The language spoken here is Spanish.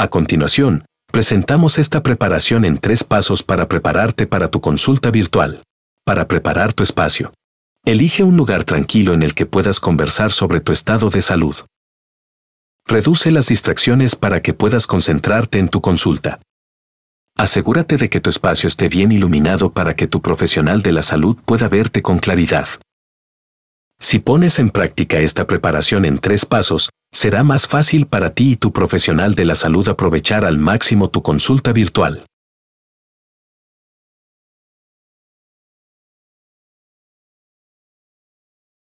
A continuación, presentamos esta preparación en tres pasos para prepararte para tu consulta virtual. Para preparar tu espacio. Elige un lugar tranquilo en el que puedas conversar sobre tu estado de salud. Reduce las distracciones para que puedas concentrarte en tu consulta. Asegúrate de que tu espacio esté bien iluminado para que tu profesional de la salud pueda verte con claridad. Si pones en práctica esta preparación en tres pasos, será más fácil para ti y tu profesional de la salud aprovechar al máximo tu consulta virtual.